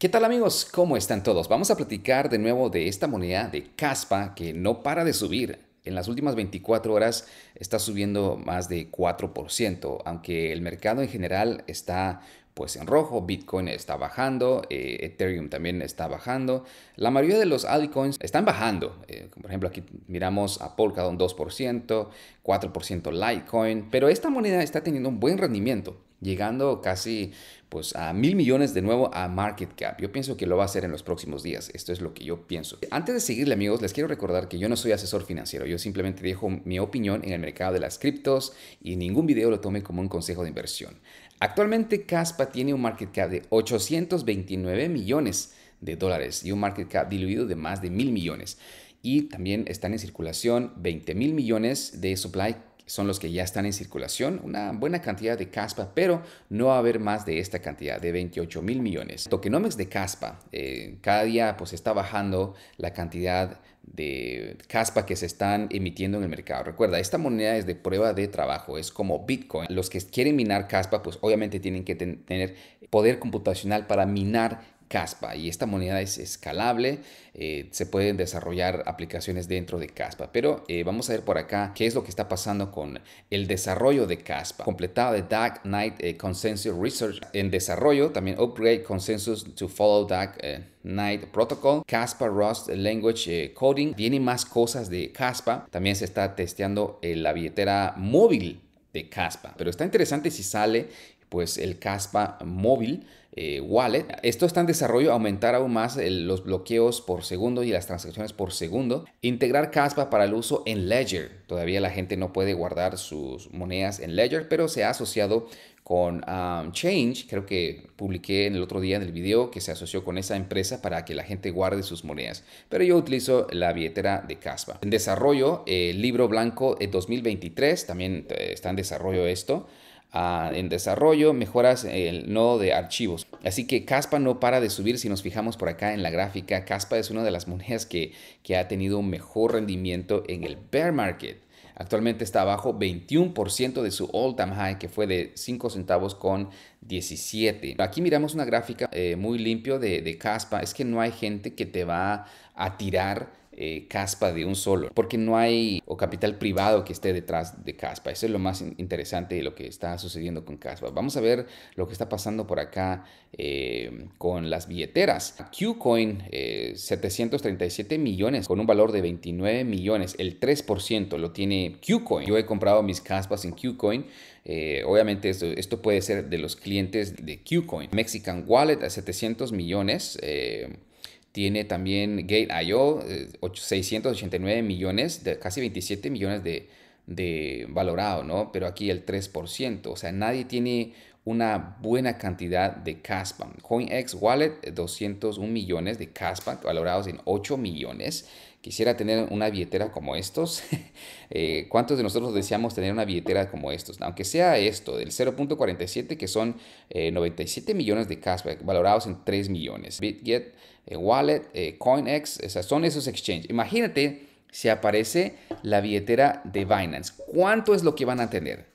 ¿Qué tal amigos? ¿Cómo están todos? Vamos a platicar de nuevo de esta moneda de caspa que no para de subir. En las últimas 24 horas está subiendo más de 4%, aunque el mercado en general está pues en rojo, Bitcoin está bajando, eh, Ethereum también está bajando, la mayoría de los altcoins están bajando, eh, por ejemplo aquí miramos a Polkadot 2%, 4% Litecoin, pero esta moneda está teniendo un buen rendimiento, llegando casi pues a mil millones de nuevo a market cap. Yo pienso que lo va a hacer en los próximos días. Esto es lo que yo pienso. Antes de seguirle amigos, les quiero recordar que yo no soy asesor financiero. Yo simplemente dejo mi opinión en el mercado de las criptos y ningún video lo tome como un consejo de inversión. Actualmente Caspa tiene un market cap de 829 millones de dólares y un market cap diluido de más de mil millones. Y también están en circulación 20 mil millones de supply son los que ya están en circulación, una buena cantidad de caspa, pero no va a haber más de esta cantidad, de 28 mil millones. Tokenomics de caspa, eh, cada día pues está bajando la cantidad de caspa que se están emitiendo en el mercado. Recuerda, esta moneda es de prueba de trabajo, es como Bitcoin. Los que quieren minar caspa, pues obviamente tienen que tener poder computacional para minar Caspa y esta moneda es escalable, eh, se pueden desarrollar aplicaciones dentro de Caspa, pero eh, vamos a ver por acá qué es lo que está pasando con el desarrollo de Caspa, completado de dark Knight eh, Consensus Research en desarrollo, también Upgrade Consensus to Follow Dark Knight Protocol, Caspa Rust Language Coding, vienen más cosas de Caspa, también se está testeando la billetera móvil de Caspa, pero está interesante si sale pues el Caspa móvil eh, wallet. Esto está en desarrollo, aumentar aún más los bloqueos por segundo y las transacciones por segundo. Integrar Caspa para el uso en Ledger. Todavía la gente no puede guardar sus monedas en Ledger, pero se ha asociado con um, Change, creo que publiqué en el otro día en el video que se asoció con esa empresa para que la gente guarde sus monedas. Pero yo utilizo la billetera de Caspa. En desarrollo, el eh, libro blanco 2023, eh, también está en desarrollo esto en desarrollo, mejoras el nodo de archivos. Así que Caspa no para de subir. Si nos fijamos por acá en la gráfica, Caspa es una de las monedas que, que ha tenido un mejor rendimiento en el bear market. Actualmente está abajo 21% de su all time high que fue de 5 centavos con 17. Aquí miramos una gráfica eh, muy limpio de, de Caspa. Es que no hay gente que te va a tirar eh, caspa de un solo, porque no hay o capital privado que esté detrás de caspa. Eso es lo más interesante de lo que está sucediendo con caspa. Vamos a ver lo que está pasando por acá eh, con las billeteras. Qcoin, 737 eh, millones con un valor de 29 millones, el 3% lo tiene Qcoin. Yo he comprado mis caspas en Qcoin. obviamente esto, puede ser de los clientes de Qcoin. Mexican Wallet a 700 millones. Tiene también Gate.io, 689 eh, millones, de, casi 27 millones de, de valorado, ¿no? Pero aquí el 3%, o sea, nadie tiene una buena cantidad de Caspa. CoinX Wallet, 201 millones de Caspa, valorados en 8 millones quisiera tener una billetera como estos. Eh, ¿Cuántos de nosotros deseamos tener una billetera como estos? Aunque sea esto, del 0.47, que son 97 eh, millones de cashback, valorados en 3 millones. BitGet, eh, Wallet, CoinEx, esas son esos exchanges. Imagínate si aparece la billetera de Binance. ¿Cuánto es lo que van a tener?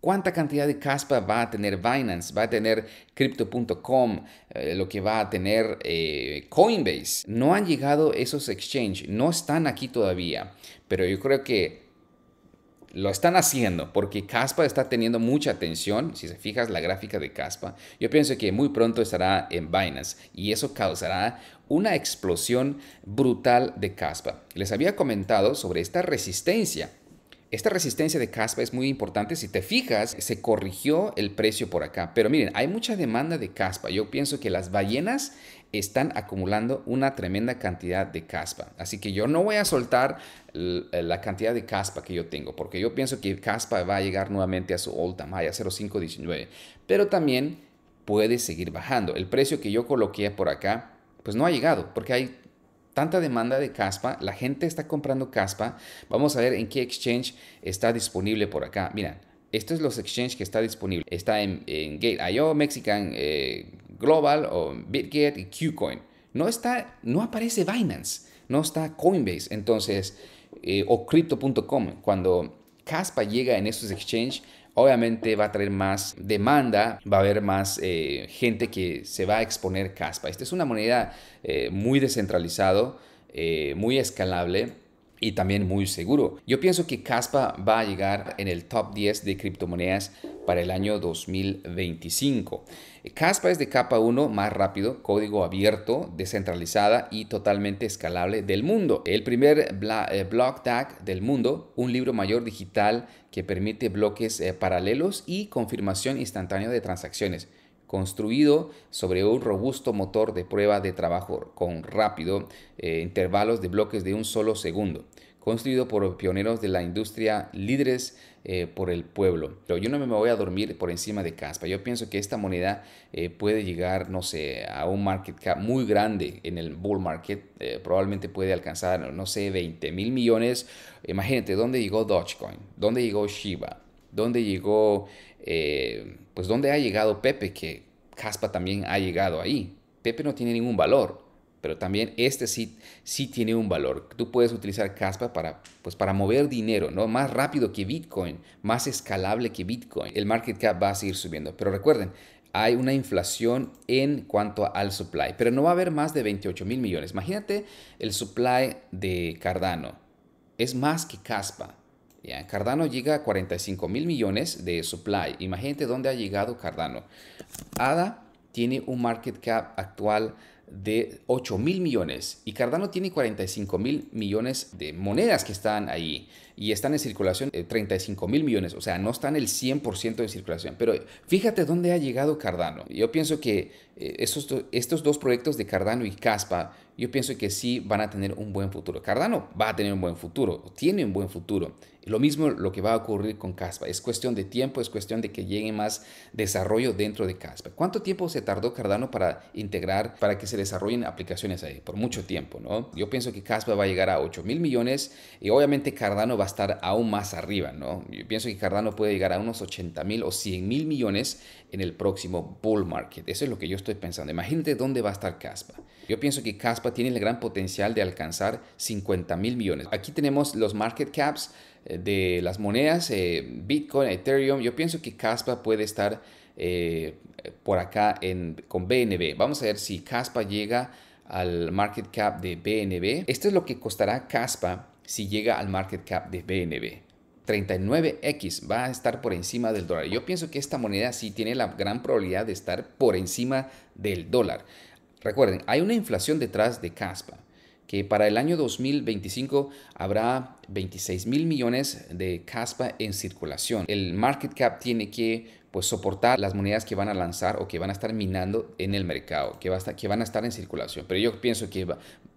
cuánta cantidad de caspa va a tener Binance, va a tener crypto.com, eh, lo que va a tener eh, Coinbase. No han llegado esos exchanges, no están aquí todavía, pero yo creo que lo están haciendo porque Caspa está teniendo mucha atención. Si se fijas la gráfica de Caspa, yo pienso que muy pronto estará en Binance y eso causará una explosión brutal de Caspa. Les había comentado sobre esta resistencia esta resistencia de caspa es muy importante. Si te fijas, se corrigió el precio por acá. Pero miren, hay mucha demanda de caspa. Yo pienso que las ballenas están acumulando una tremenda cantidad de caspa. Así que yo no voy a soltar la cantidad de caspa que yo tengo, porque yo pienso que caspa va a llegar nuevamente a su all time high, a 0.519. Pero también puede seguir bajando. El precio que yo coloqué por acá, pues no ha llegado, porque hay tanta demanda de caspa, la gente está comprando caspa. Vamos a ver en qué exchange está disponible por acá. Mira, estos son los exchanges que está disponible. Está en, Gate.io, Mexican eh, Global o BitGet y Qcoin. No está, no aparece Binance, no está Coinbase, entonces, eh, o Crypto.com. Cuando Caspa llega en estos exchanges, obviamente va a traer más demanda, va a haber más eh, gente que se va a exponer caspa. Esta es una moneda eh, muy descentralizado, eh, muy escalable y también muy seguro. Yo pienso que Caspa va a llegar en el top 10 de criptomonedas para el año 2025. Caspa es de capa 1 más rápido, código abierto, descentralizada y totalmente escalable del mundo. El primer eh, block tag del mundo, un libro mayor digital que permite bloques eh, paralelos y confirmación instantánea de transacciones construido sobre un robusto motor de prueba de trabajo con rápido eh, intervalos de bloques de un solo segundo construido por pioneros de la industria, líderes eh, por el pueblo. Pero yo no me voy a dormir por encima de Caspa. Yo pienso que esta moneda eh, puede llegar, no sé, a un market cap muy grande en el bull market. probablemente puede alcanzar, no sé, 20 mil millones. Imagínate, ¿dónde llegó Dogecoin? ¿Dónde llegó Shiba? dónde llegó, eh, pues dónde ha llegado Pepe, que Caspa también ha llegado ahí. Pepe no tiene ningún valor, pero también este sí, sí tiene un valor. Tú puedes utilizar Caspa para, pues para mover dinero, ¿no? Más rápido que Bitcoin, más escalable que Bitcoin. El market cap va a seguir subiendo. Pero recuerden, hay una inflación en cuanto al supply, pero no va a haber más de 28 mil millones. Imagínate el supply de Cardano. Es más que Caspa. Cardano llega a 45 mil millones de supply. Imagínate dónde ha llegado Cardano. ADA tiene un market cap actual de 8 mil millones y Cardano tiene 45 mil millones de monedas que están ahí y están en circulación 35 eh, mil millones, o sea, no están el 100% de circulación. Pero fíjate dónde ha llegado Cardano. Yo pienso que eh, esos estos dos proyectos de Cardano y Caspa, yo pienso que sí van a tener un buen futuro. Cardano va a tener un buen futuro, tiene un buen futuro. Lo mismo lo que va a ocurrir con Caspa. Es cuestión de tiempo, es cuestión de que llegue más desarrollo dentro de Caspa. ¿Cuánto tiempo se tardó Cardano para integrar, para que se desarrollen aplicaciones ahí? Por mucho tiempo, ¿no? Yo pienso que Caspa va a llegar a 8 mil millones y obviamente Cardano va estar aún más arriba, ¿no? Yo pienso que Cardano puede llegar a unos 80 mil o 100 mil millones en el próximo bull market. Eso es lo que yo estoy pensando. Imagínate dónde va a estar Caspa. Yo pienso que Caspa tiene el gran potencial de alcanzar 50 mil millones. Aquí tenemos los market caps eh, de las monedas, eh, Bitcoin, Ethereum. Yo pienso que Caspa puede estar eh, por acá en, con BNB. Vamos a ver si Caspa llega al market cap de BNB. Esto es lo que costará Caspa si llega al market cap de BNB. 39X va a estar por encima del dólar. Yo pienso que esta moneda sí tiene la gran probabilidad de estar por encima del dólar. Recuerden, hay una inflación detrás de Caspa, que para el año 2025 habrá 26 mil millones de Caspa en circulación. El market cap tiene que pues, soportar las monedas que van a lanzar o que van a estar minando en el mercado, que, van a estar en circulación. Pero yo pienso que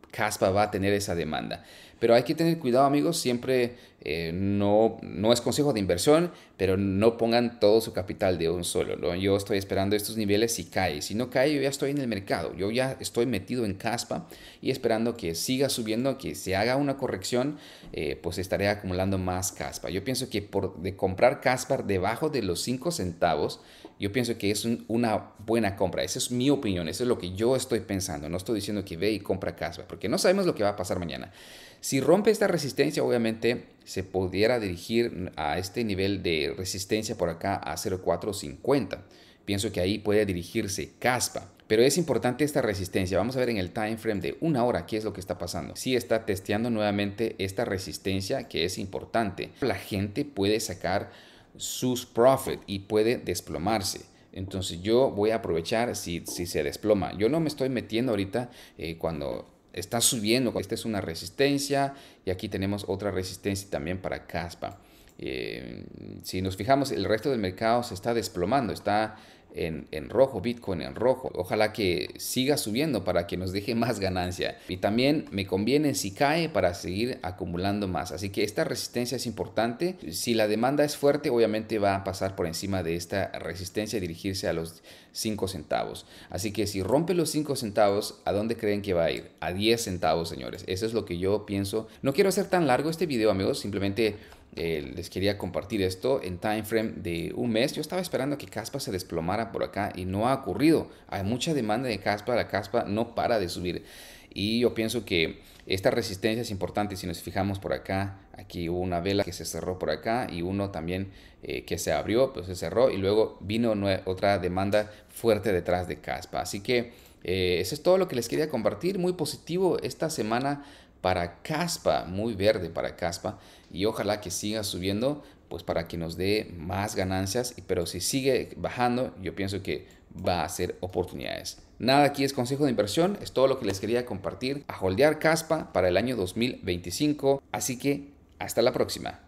Caspa va a tener esa demanda. Pero hay que tener cuidado, amigos, siempre eh, no, no es consejo de inversión, pero no pongan todo su capital de un solo. Yo estoy esperando estos niveles si cae. Si no cae, yo ya estoy en el mercado. Yo ya estoy metido en caspa y esperando que siga subiendo, que se haga una corrección, eh, pues estaré acumulando más caspa. Yo pienso que por de comprar caspa debajo de los 5 centavos, yo pienso que es una buena compra. Esa es mi opinión, eso es lo que yo estoy pensando. No estoy diciendo que ve y compra caspa, porque no sabemos lo que va a pasar mañana. Si rompe esta resistencia, obviamente se pudiera dirigir a este nivel de resistencia por acá a 0450. Pienso que ahí puede dirigirse caspa. Pero es importante esta resistencia. Vamos a ver en el time frame de una hora qué es lo que está pasando. Si sí está testeando nuevamente esta resistencia que es importante. La gente puede sacar sus profit y puede desplomarse. Entonces yo voy a aprovechar si, se desploma. Yo no me estoy metiendo ahorita eh, cuando está subiendo. Esta es una resistencia y aquí tenemos otra resistencia también para Caspa. Eh, si nos fijamos, el resto del mercado se está desplomando, está en, rojo, Bitcoin en rojo. Ojalá que siga subiendo para que nos deje más ganancia. Y también me conviene si cae para seguir acumulando más. Así que esta resistencia es importante. Si la demanda es fuerte, obviamente va a pasar por encima de esta resistencia y dirigirse a los 5 centavos. Así que si rompe los 5 centavos, ¿a dónde creen que va a ir? A 10 centavos, señores. Eso es lo que yo pienso. No quiero hacer tan largo este video, amigos. Simplemente eh, les quería compartir esto en time frame de un mes. Yo estaba esperando que Caspa se desplomara por acá y no ha ocurrido. Hay mucha demanda de Caspa, la Caspa no para de subir. Y yo pienso que esta resistencia es importante. Si nos fijamos por acá, aquí hubo una vela que se cerró por acá y uno también eh, que se abrió, pues se cerró y luego vino otra demanda fuerte detrás de Caspa. Así que eh, eso es todo lo que les quería compartir. Muy positivo esta semana para Caspa, muy verde para Caspa, y ojalá que siga subiendo, pues para que nos dé más ganancias, pero si sigue bajando, yo pienso que va a ser oportunidades. Nada aquí es consejo de inversión, es todo lo que les quería compartir a holdear Caspa para el año 2025, así que hasta la próxima.